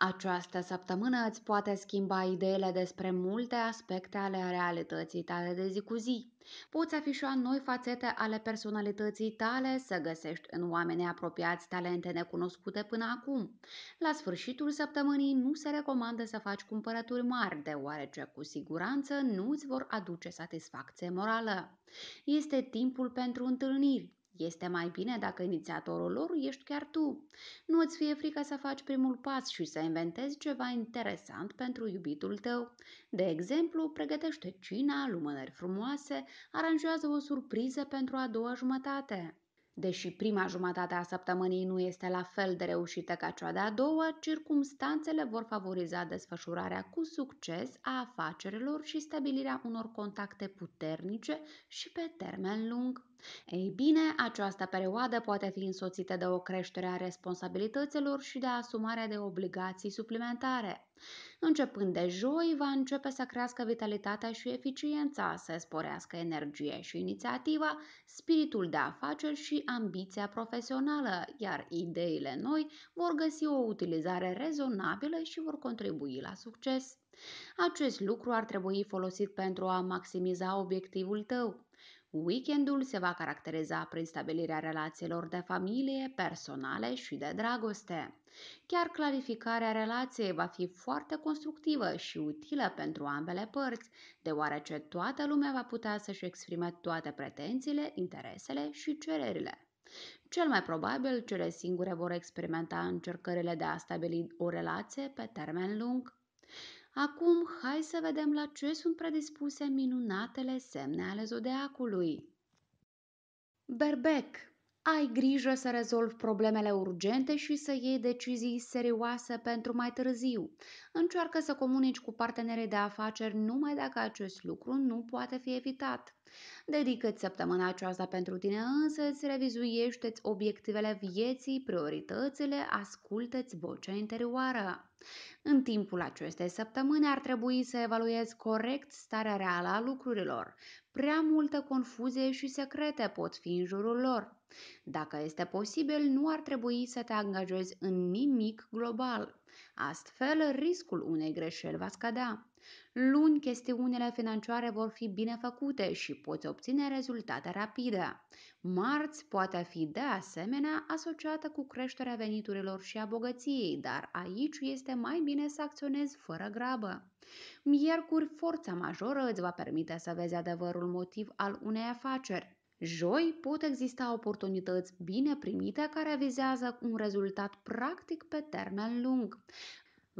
Această săptămână îți poate schimba ideile despre multe aspecte ale realității tale de zi cu zi. Poți afișa noi fațete ale personalității tale, să găsești în oameni apropiați talente necunoscute până acum. La sfârșitul săptămânii nu se recomandă să faci cumpărături mari, deoarece cu siguranță nu îți vor aduce satisfacție morală. Este timpul pentru întâlniri. Este mai bine dacă inițiatorul lor ești chiar tu. Nu îți fie frică să faci primul pas și să inventezi ceva interesant pentru iubitul tău. De exemplu, pregătește cina, lumânări frumoase, aranjează o surpriză pentru a doua jumătate. Deși prima jumătate a săptămânii nu este la fel de reușită ca cea de-a doua, circumstanțele vor favoriza desfășurarea cu succes a afacerilor și stabilirea unor contacte puternice și pe termen lung. Ei bine, această perioadă poate fi însoțită de o creștere a responsabilităților și de asumarea de obligații suplimentare, Începând de joi, va începe să crească vitalitatea și eficiența, să sporească energia și inițiativa, spiritul de afaceri și ambiția profesională, iar ideile noi vor găsi o utilizare rezonabilă și vor contribui la succes. Acest lucru ar trebui folosit pentru a maximiza obiectivul tău. Weekendul se va caracteriza prin stabilirea relațiilor de familie, personale și de dragoste. Chiar clarificarea relației va fi foarte constructivă și utilă pentru ambele părți, deoarece toată lumea va putea să-și exprime toate pretențiile, interesele și cererile. Cel mai probabil, cele singure vor experimenta încercările de a stabili o relație pe termen lung. Acum, hai să vedem la ce sunt predispuse minunatele semne ale zodiacului. Berbec ai grijă să rezolvi problemele urgente și să iei decizii serioase pentru mai târziu. Încearcă să comunici cu partenerii de afaceri numai dacă acest lucru nu poate fi evitat. Dedică-ți săptămâna aceasta pentru tine însă, îți revizuiește-ți obiectivele vieții, prioritățile, ascultă-ți vocea interioară. În timpul acestei săptămâni ar trebui să evaluezi corect starea reală a lucrurilor. Prea multă confuzie și secrete pot fi în jurul lor. Dacă este posibil, nu ar trebui să te angajezi în nimic global. Astfel, riscul unei greșeli va scădea. Luni, chestiunile financiare vor fi bine făcute și poți obține rezultate rapide. Marți poate fi de asemenea asociată cu creșterea veniturilor și a bogăției, dar aici este mai bine să acționezi fără grabă. Miercuri, forța majoră îți va permite să vezi adevărul motiv al unei afaceri. Joi pot exista oportunități bine primite care vizează un rezultat practic pe termen lung.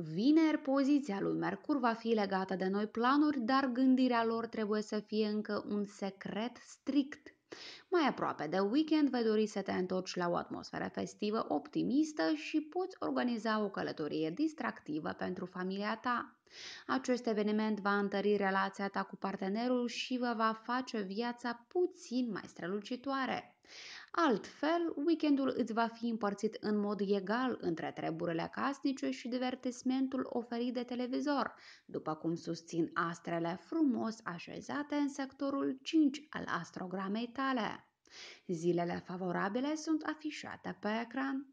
Vineri, poziția lui Mercur va fi legată de noi planuri, dar gândirea lor trebuie să fie încă un secret strict. Mai aproape de weekend vei dori să te întorci la o atmosferă festivă optimistă și poți organiza o călătorie distractivă pentru familia ta. Acest eveniment va întări relația ta cu partenerul și vă va face viața puțin mai strălucitoare. Altfel, weekendul îți va fi împărțit în mod egal între treburile casnice și divertismentul oferit de televizor, după cum susțin astrele frumos așezate în sectorul 5 al astrogramei tale. Zilele favorabile sunt afișate pe ecran.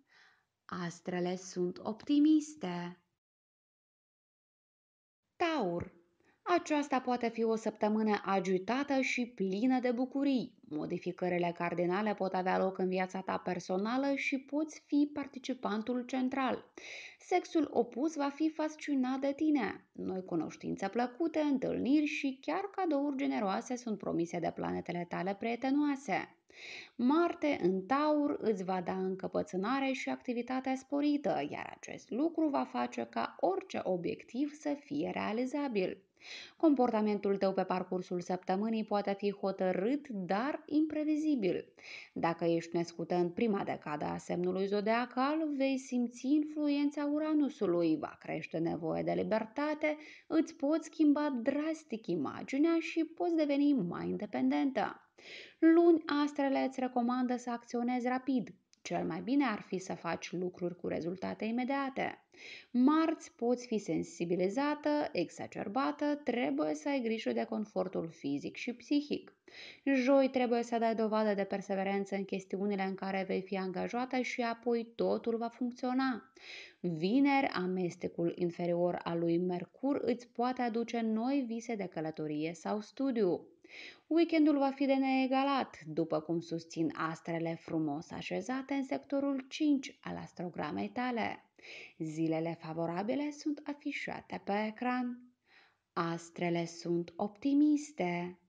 Astrele sunt optimiste. Taur aceasta poate fi o săptămână agitată și plină de bucurii. Modificările cardinale pot avea loc în viața ta personală și poți fi participantul central. Sexul opus va fi fascinat de tine. Noi cunoștințe plăcute, întâlniri și chiar cadouri generoase sunt promise de planetele tale prietenoase. Marte în taur îți va da încăpățânare și activitatea sporită, iar acest lucru va face ca orice obiectiv să fie realizabil. Comportamentul tău pe parcursul săptămânii poate fi hotărât, dar imprevizibil. Dacă ești născută în prima decadă a semnului zodiacal, vei simți influența Uranusului, va crește nevoie de libertate, îți poți schimba drastic imaginea și poți deveni mai independentă. Luni, astrele îți recomandă să acționezi rapid, cel mai bine ar fi să faci lucruri cu rezultate imediate. Marți poți fi sensibilizată, exacerbată, trebuie să ai grijă de confortul fizic și psihic. Joi trebuie să dai dovadă de perseverență în chestiunile în care vei fi angajată și apoi totul va funcționa. Vineri, amestecul inferior al lui Mercur îți poate aduce noi vise de călătorie sau studiu. Weekendul va fi de neegalat, după cum susțin astrele frumos așezate în sectorul 5 al astrogramei tale. Zilele favorabile sunt afișate pe ecran. Astrele sunt optimiste.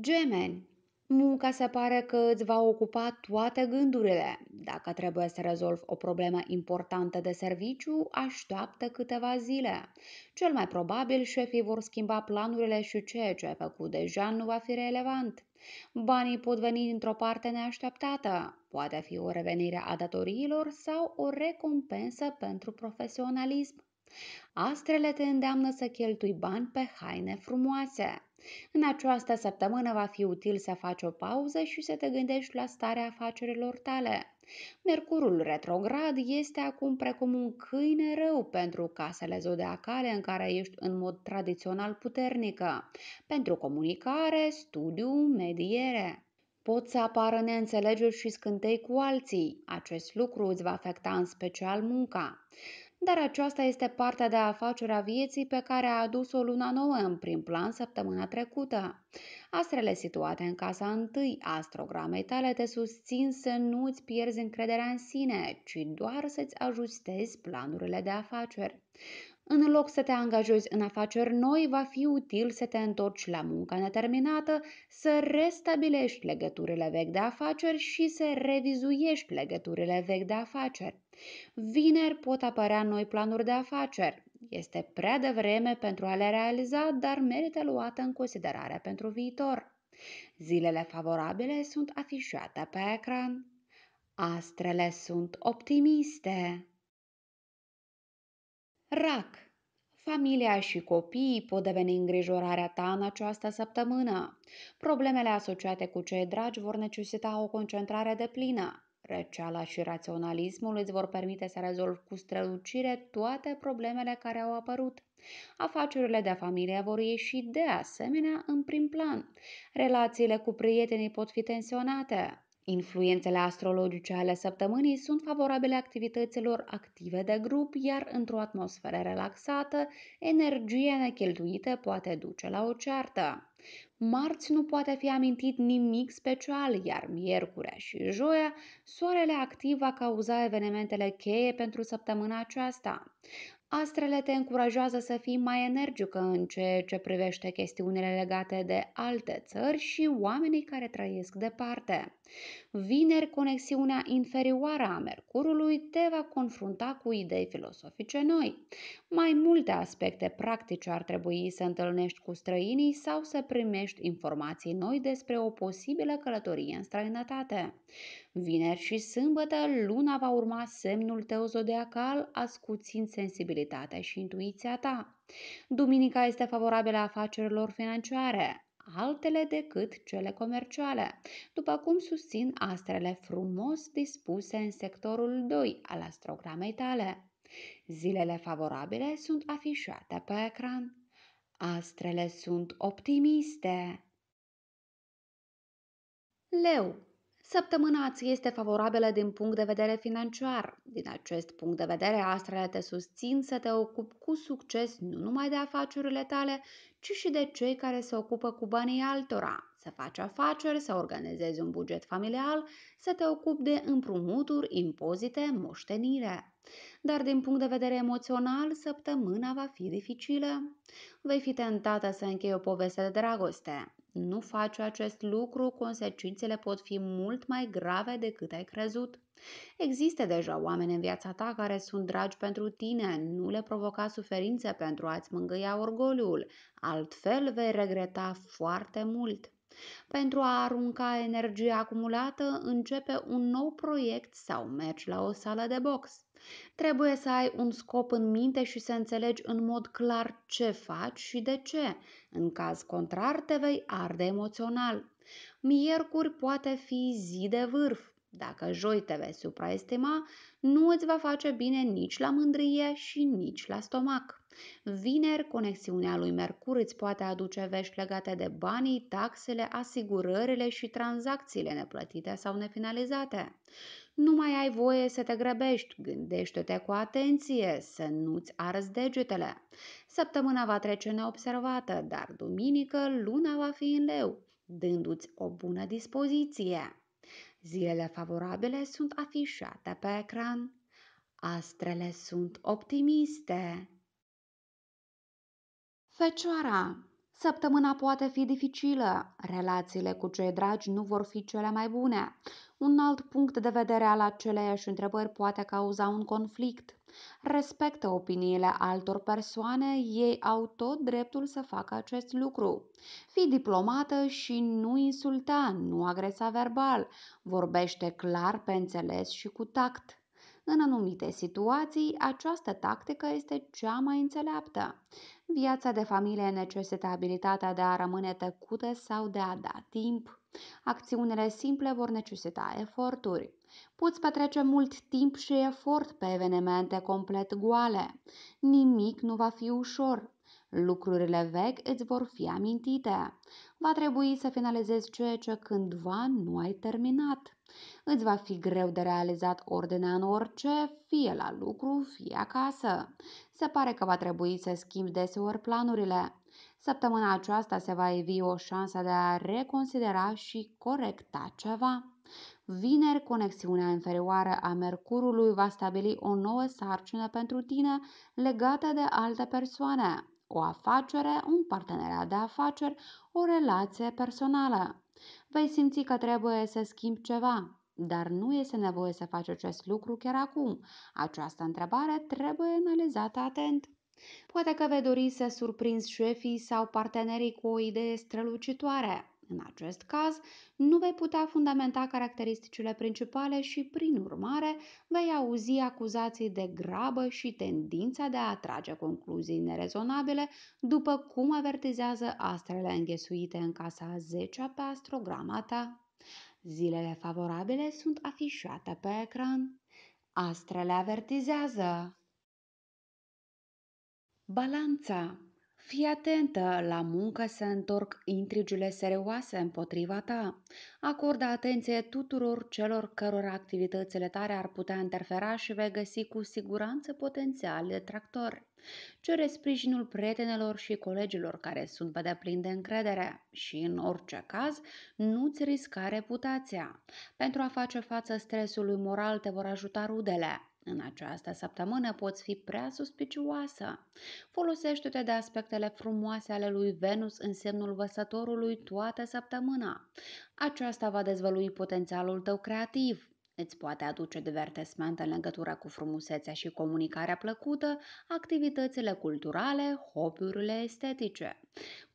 Gemeni Munca se pare că îți va ocupa toate gândurile. Dacă trebuie să rezolvi o problemă importantă de serviciu, așteaptă câteva zile. Cel mai probabil, șefii vor schimba planurile și ceea ce ai făcut deja nu va fi relevant. Banii pot veni dintr-o parte neașteptată. Poate fi o revenire a datoriilor sau o recompensă pentru profesionalism. Astrele te îndeamnă să cheltui bani pe haine frumoase. În această săptămână va fi util să faci o pauză și să te gândești la starea afacerilor tale. Mercurul retrograd este acum precum un câine rău pentru casele zodiacale în care ești în mod tradițional puternică, pentru comunicare, studiu, mediere. Pot să apară neînțelegeri și scântei cu alții. Acest lucru îți va afecta în special munca dar aceasta este partea de afacere a vieții pe care a adus-o luna nouă în prim plan săptămâna trecută. Astrele situate în casa întâi astrogramei tale te susțin să nu îți pierzi încrederea în sine, ci doar să-ți ajustezi planurile de afaceri. În loc să te angajezi în afaceri noi, va fi util să te întorci la munca neterminată, să restabilești legăturile vechi de afaceri și să revizuiești legăturile vechi de afaceri. Vineri pot apărea noi planuri de afaceri. Este prea devreme pentru a le realiza, dar merită luată în considerare pentru viitor. Zilele favorabile sunt afișate pe ecran. Astrele sunt optimiste. Rac, familia și copiii pot deveni îngrijorarea ta în această săptămână. Problemele asociate cu cei dragi vor necesita o concentrare de plină. Răceala și raționalismul îți vor permite să rezolvi cu strălucire toate problemele care au apărut. Afacerile de familie vor ieși de asemenea în prim plan. Relațiile cu prietenii pot fi tensionate. Influențele astrologice ale săptămânii sunt favorabile activităților active de grup, iar într-o atmosferă relaxată, energia necheltuită poate duce la o ceartă. Marți nu poate fi amintit nimic special, iar miercurea și joia, soarele activ va cauza evenimentele cheie pentru săptămâna aceasta. Astrele te încurajează să fii mai energică în ceea ce privește chestiunile legate de alte țări și oamenii care trăiesc departe. Vineri, conexiunea inferioară a Mercurului te va confrunta cu idei filosofice noi. Mai multe aspecte practice ar trebui să întâlnești cu străinii sau să primești informații noi despre o posibilă călătorie în străinătate. Vineri și sâmbătă, luna va urma semnul tău zodiacal, ascuțind sensibilitatea și intuiția ta. Duminica este favorabilă afacerilor financiare, altele decât cele comerciale, după cum susțin astrele frumos dispuse în sectorul 2 al astrogramei tale. Zilele favorabile sunt afișate pe ecran. Astrele sunt optimiste. Leu Săptămâna îți este favorabilă din punct de vedere financiar. Din acest punct de vedere, astrele te susțin să te ocupi cu succes nu numai de afacerile tale, ci și de cei care se ocupă cu banii altora, să faci afaceri, să organizezi un buget familial, să te ocupi de împrumuturi, impozite, moștenire. Dar din punct de vedere emoțional, săptămâna va fi dificilă. Vei fi tentată să închei o poveste de dragoste nu faci acest lucru, consecințele pot fi mult mai grave decât ai crezut. Există deja oameni în viața ta care sunt dragi pentru tine, nu le provoca suferințe pentru a-ți mângâia orgoliul, altfel vei regreta foarte mult. Pentru a arunca energia acumulată, începe un nou proiect sau mergi la o sală de box. Trebuie să ai un scop în minte și să înțelegi în mod clar ce faci și de ce. În caz contrar, te vei arde emoțional. Miercuri poate fi zi de vârf. Dacă joi te vei supraestima, nu îți va face bine nici la mândrie și nici la stomac. Vineri, conexiunea lui Mercur îți poate aduce vești legate de banii, taxele, asigurările și tranzacțiile neplătite sau nefinalizate. Nu mai ai voie să te grăbești, gândește-te cu atenție, să nu-ți arzi degetele. Săptămâna va trece neobservată, dar duminică luna va fi în leu, dându-ți o bună dispoziție. Zilele favorabile sunt afișate pe ecran. Astrele sunt optimiste. Fecioara Săptămâna poate fi dificilă, relațiile cu cei dragi nu vor fi cele mai bune. Un alt punct de vedere al aceleiași întrebări poate cauza un conflict. Respectă opiniile altor persoane, ei au tot dreptul să facă acest lucru. Fii diplomată și nu insulta, nu agresa verbal. Vorbește clar pe înțeles și cu tact. În anumite situații, această tactică este cea mai înțeleaptă. Viața de familie necesită abilitatea de a rămâne tăcută sau de a da timp. Acțiunile simple vor necesita eforturi. Poți petrece mult timp și efort pe evenimente complet goale. Nimic nu va fi ușor. Lucrurile vechi îți vor fi amintite. Va trebui să finalizezi ceea ce cândva nu ai terminat. Îți va fi greu de realizat ordinea în orice, fie la lucru, fie acasă. Se pare că va trebui să schimbi deseori planurile. Săptămâna aceasta se va evi o șansă de a reconsidera și corecta ceva. Vineri, conexiunea inferioară a Mercurului va stabili o nouă sarcină pentru tine legată de alte persoane, o afacere, un parteneriat de afaceri, o relație personală. Vei simți că trebuie să schimbi ceva. Dar nu este nevoie să faci acest lucru chiar acum. Această întrebare trebuie analizată atent. Poate că vei dori să surprinzi șefii sau partenerii cu o idee strălucitoare. În acest caz, nu vei putea fundamenta caracteristicile principale și, prin urmare, vei auzi acuzații de grabă și tendința de a atrage concluzii nerezonabile, după cum avertizează astrele înghesuite în casa 10 pe astrograma ta. Zilele favorabile sunt afișate pe ecran. Astrele avertizează. Balanța Fii atentă, la muncă se întorc intrigile serioase împotriva ta. Acordă atenție tuturor celor căror activitățile tale ar putea interfera și vei găsi cu siguranță potențial tractor. Cere sprijinul prietenelor și colegilor care sunt pe deplin de încredere și, în orice caz, nu-ți risca reputația. Pentru a face față stresului moral te vor ajuta rudele. În această săptămână poți fi prea suspicioasă. Folosește-te de aspectele frumoase ale lui Venus în semnul văsătorului toată săptămâna. Aceasta va dezvălui potențialul tău creativ, Îți poate aduce divertisment în legătură cu frumusețea și comunicarea plăcută, activitățile culturale, hobby-urile estetice.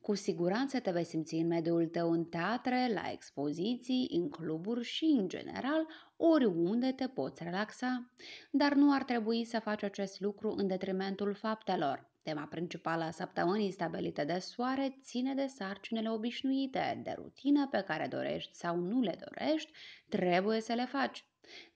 Cu siguranță te vei simți în mediul tău în teatre, la expoziții, în cluburi și, în general, oriunde te poți relaxa. Dar nu ar trebui să faci acest lucru în detrimentul faptelor. Tema principală a săptămânii stabilită de soare ține de sarcinele obișnuite, de rutină pe care dorești sau nu le dorești, trebuie să le faci.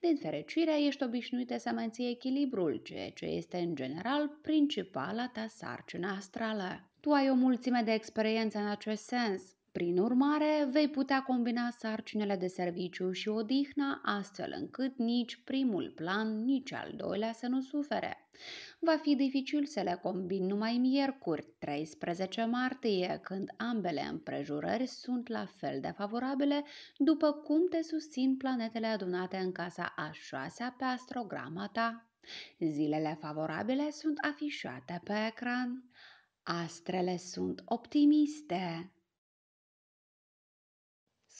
Din fericire, ești obișnuită să menții echilibrul, ceea ce este în general principala ta sarcină astrală. Tu ai o mulțime de experiențe în acest sens, prin urmare, vei putea combina sarcinile de serviciu și odihna astfel încât nici primul plan, nici al doilea să nu sufere. Va fi dificil să le combin numai miercuri, 13 martie, când ambele împrejurări sunt la fel de favorabile, după cum te susțin planetele adunate în casa a șasea pe astrograma ta. Zilele favorabile sunt afișate pe ecran. Astrele sunt optimiste.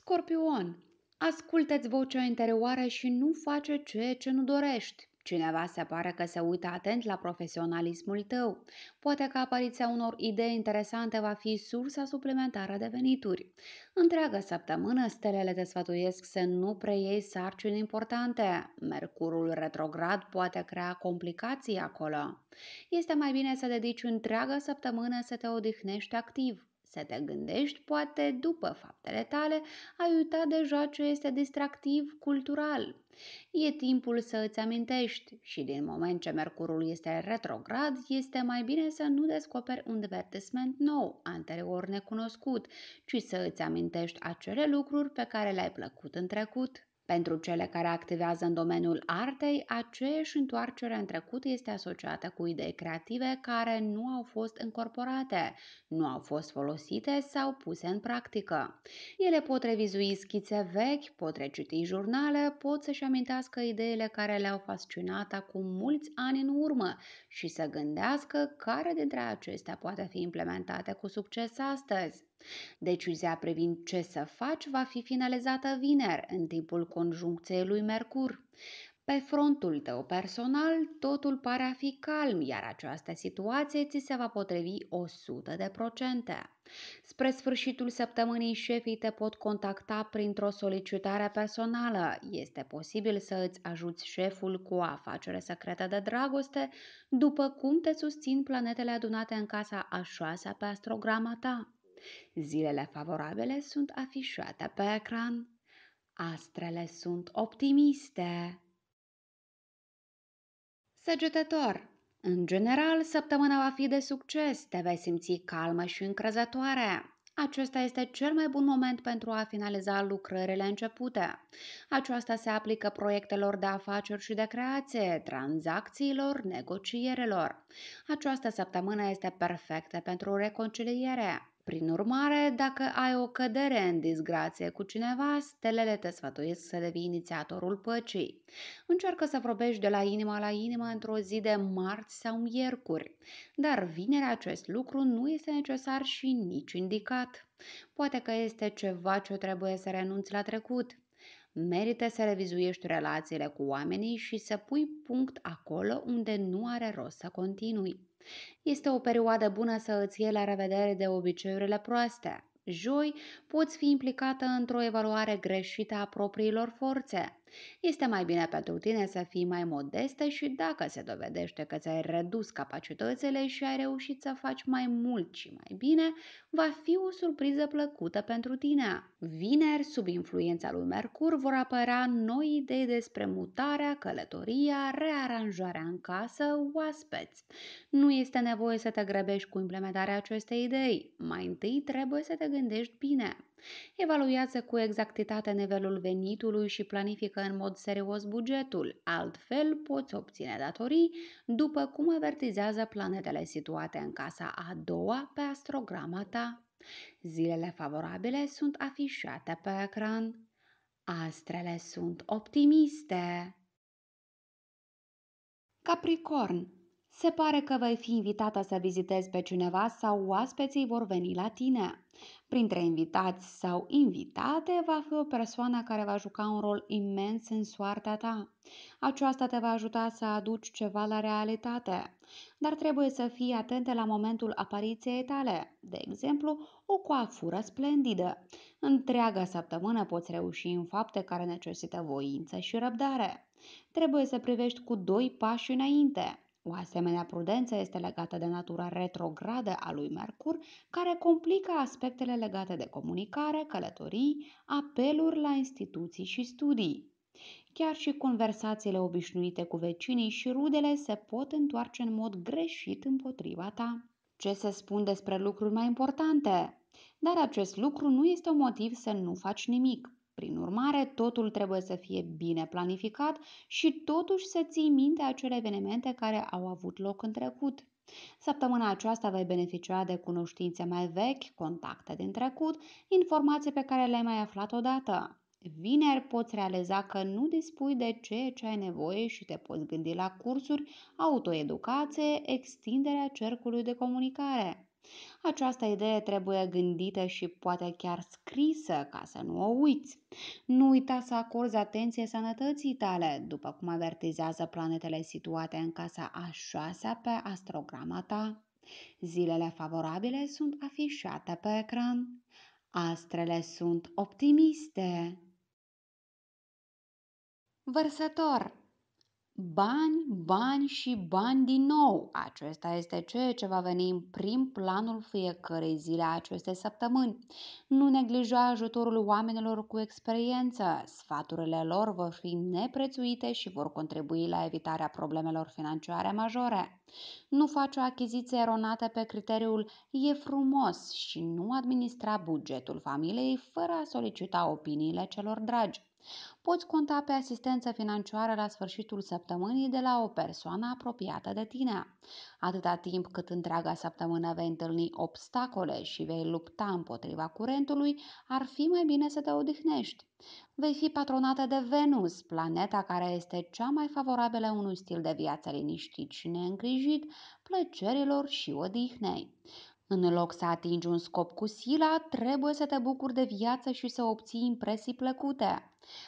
Scorpion, ascultă-ți vocea interioară și nu face ceea ce nu dorești. Cineva se pare că se uită atent la profesionalismul tău. Poate că apariția unor idei interesante va fi sursa suplimentară de venituri. Întreaga săptămână, stelele te sfătuiesc să nu preiei sarcini importante. Mercurul retrograd poate crea complicații acolo. Este mai bine să dedici întreaga săptămână să te odihnești activ. Să te gândești, poate, după faptele tale, ai uitat deja ce este distractiv cultural. E timpul să îți amintești și din moment ce Mercurul este retrograd, este mai bine să nu descoperi un divertisment nou, anterior necunoscut, ci să îți amintești acele lucruri pe care le-ai plăcut în trecut. Pentru cele care activează în domeniul artei, aceeași întoarcere în trecut este asociată cu idei creative care nu au fost încorporate, nu au fost folosite sau puse în practică. Ele pot revizui schițe vechi, pot reciti jurnale, pot să-și amintească ideile care le-au fascinat acum mulți ani în urmă și să gândească care dintre acestea poate fi implementate cu succes astăzi. Decizia privind ce să faci va fi finalizată vineri, în timpul conjuncției lui Mercur. Pe frontul tău personal, totul pare a fi calm, iar această situație ți se va potrivi 100%. Spre sfârșitul săptămânii, șefii te pot contacta printr-o solicitare personală. Este posibil să îți ajuți șeful cu o afacere secretă de dragoste, după cum te susțin planetele adunate în casa a șasea pe astrograma ta. Zilele favorabile sunt afișate pe ecran. Astrele sunt optimiste. Săgetător În general, săptămâna va fi de succes, te vei simți calmă și încrezătoare. Acesta este cel mai bun moment pentru a finaliza lucrările începute. Aceasta se aplică proiectelor de afaceri și de creație, tranzacțiilor, negocierelor. Această săptămână este perfectă pentru reconciliere. Prin urmare, dacă ai o cădere în disgrație cu cineva, stelele te sfătuiesc să devii inițiatorul păcii. Încearcă să vorbești de la inimă la inimă într-o zi de marți sau miercuri, dar vineri acest lucru nu este necesar și nici indicat. Poate că este ceva ce trebuie să renunți la trecut. Merită să revizuiești relațiile cu oamenii și să pui punct acolo unde nu are rost să continui. Este o perioadă bună să îți iei la revedere de obiceiurile proaste. Joi, poți fi implicată într-o evaluare greșită a propriilor forțe. Este mai bine pentru tine să fii mai modestă și dacă se dovedește că ți-ai redus capacitățile și ai reușit să faci mai mult și mai bine, va fi o surpriză plăcută pentru tine. Vineri, sub influența lui Mercur, vor apărea noi idei despre mutarea, călătoria, rearanjarea în casă, oaspeți. Nu este nevoie să te grăbești cu implementarea acestei idei. Mai întâi trebuie să te gândești bine. Evaluează cu exactitate nivelul venitului și planifică în mod serios bugetul, altfel poți obține datorii, după cum avertizează planetele situate în casa a doua pe astrograma ta. Zilele favorabile sunt afișate pe ecran. Astrele sunt optimiste. Capricorn se pare că vei fi invitată să vizitezi pe cineva sau oaspeții vor veni la tine. Printre invitați sau invitate va fi o persoană care va juca un rol imens în soarta ta. Aceasta te va ajuta să aduci ceva la realitate, dar trebuie să fii atentă la momentul apariției tale, de exemplu, o coafură splendidă. Întreaga săptămână poți reuși în fapte care necesită voință și răbdare. Trebuie să privești cu doi pași înainte. O asemenea prudență este legată de natura retrogradă a lui Mercur, care complică aspectele legate de comunicare, călătorii, apeluri la instituții și studii. Chiar și conversațiile obișnuite cu vecinii și rudele se pot întoarce în mod greșit împotriva ta. Ce se spun despre lucruri mai importante? Dar acest lucru nu este un motiv să nu faci nimic. Prin urmare, totul trebuie să fie bine planificat și totuși să ții minte acele evenimente care au avut loc în trecut. Săptămâna aceasta vei beneficia de cunoștințe mai vechi, contacte din trecut, informații pe care le-ai mai aflat odată. Vineri poți realiza că nu dispui de ceea ce ai nevoie și te poți gândi la cursuri, autoeducație, extinderea cercului de comunicare. Această idee trebuie gândită și poate chiar scrisă ca să nu o uiți. Nu uita să acorzi atenție sănătății tale, după cum avertizează planetele situate în casa a șasea pe astrograma ta. Zilele favorabile sunt afișate pe ecran. Astrele sunt optimiste. Vărsător Bani, bani și bani din nou. Acesta este ceea ce va veni în prim planul fiecărei zile a acestei săptămâni. Nu neglija ajutorul oamenilor cu experiență. Sfaturile lor vor fi neprețuite și vor contribui la evitarea problemelor financiare majore. Nu face o achiziție eronată pe criteriul e frumos și nu administra bugetul familiei fără a solicita opiniile celor dragi. Poți conta pe asistență financiară la sfârșitul săptămânii de la o persoană apropiată de tine. Atâta timp cât întreaga săptămână vei întâlni obstacole și vei lupta împotriva curentului, ar fi mai bine să te odihnești. Vei fi patronată de Venus, planeta care este cea mai favorabilă unui stil de viață liniștit și neîngrijit, plăcerilor și odihnei. În loc să atingi un scop cu sila, trebuie să te bucuri de viață și să obții impresii plăcute.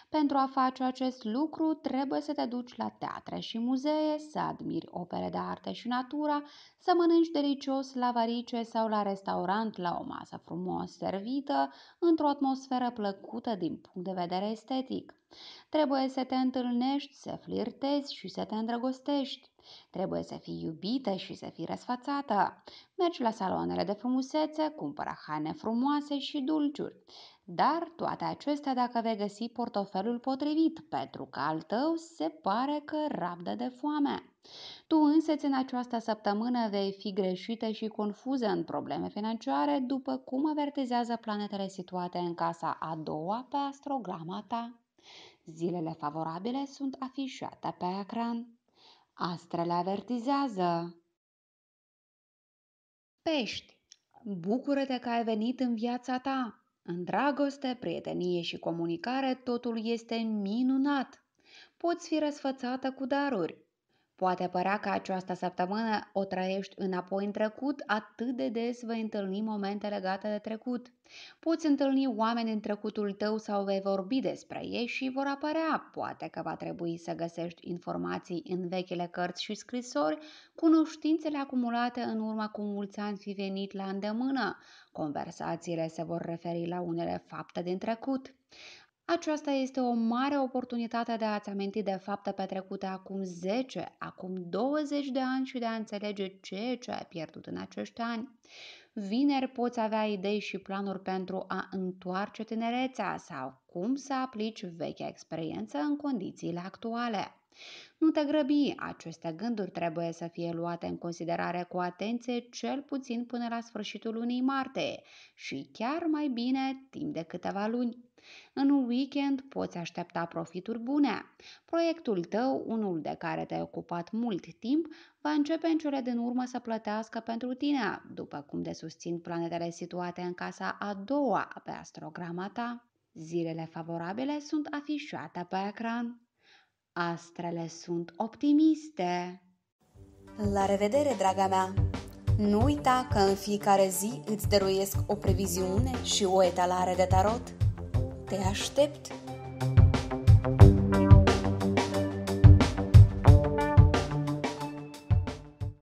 Pentru a face acest lucru, trebuie să te duci la teatre și muzee, să admiri opere de artă și natura, să mănânci delicios la varice sau la restaurant la o masă frumos servită, într-o atmosferă plăcută din punct de vedere estetic. Trebuie să te întâlnești, să flirtezi și să te îndrăgostești. Trebuie să fii iubită și să fii răsfățată. Mergi la saloanele de frumusețe, cumpără haine frumoase și dulciuri. Dar toate acestea dacă vei găsi portofelul potrivit, pentru că al tău se pare că rabdă de foame. Tu însă în această săptămână vei fi greșită și confuză în probleme financiare, după cum avertizează planetele situate în casa a doua pe astrograma ta. Zilele favorabile sunt afișate pe ecran. Astrele avertizează. Pești, bucură-te că ai venit în viața ta. În dragoste, prietenie și comunicare totul este minunat. Poți fi răsfățată cu daruri, Poate părea că această săptămână o trăiești înapoi în trecut, atât de des vei întâlni momente legate de trecut. Poți întâlni oameni în trecutul tău sau vei vorbi despre ei și vor apărea. Poate că va trebui să găsești informații în vechile cărți și scrisori, cunoștințele acumulate în urma cu mulți ani fi venit la îndemână. Conversațiile se vor referi la unele fapte din trecut. Aceasta este o mare oportunitate de a-ți aminti de fapte petrecute acum 10, acum 20 de ani și de a înțelege ce ce ai pierdut în acești ani. Vineri poți avea idei și planuri pentru a întoarce tinerețea sau cum să aplici vechea experiență în condițiile actuale. Nu te grăbi, aceste gânduri trebuie să fie luate în considerare cu atenție cel puțin până la sfârșitul lunii martie și chiar mai bine timp de câteva luni. În un weekend poți aștepta profituri bune. Proiectul tău, unul de care te-ai ocupat mult timp, va începe în cele din urmă să plătească pentru tine, după cum de susțin planetele situate în casa a doua pe astrograma ta. Zilele favorabile sunt afișate pe ecran. Astrele sunt optimiste. La revedere, draga mea! Nu uita că în fiecare zi îți dăruiesc o previziune și o etalare de tarot der stirbt.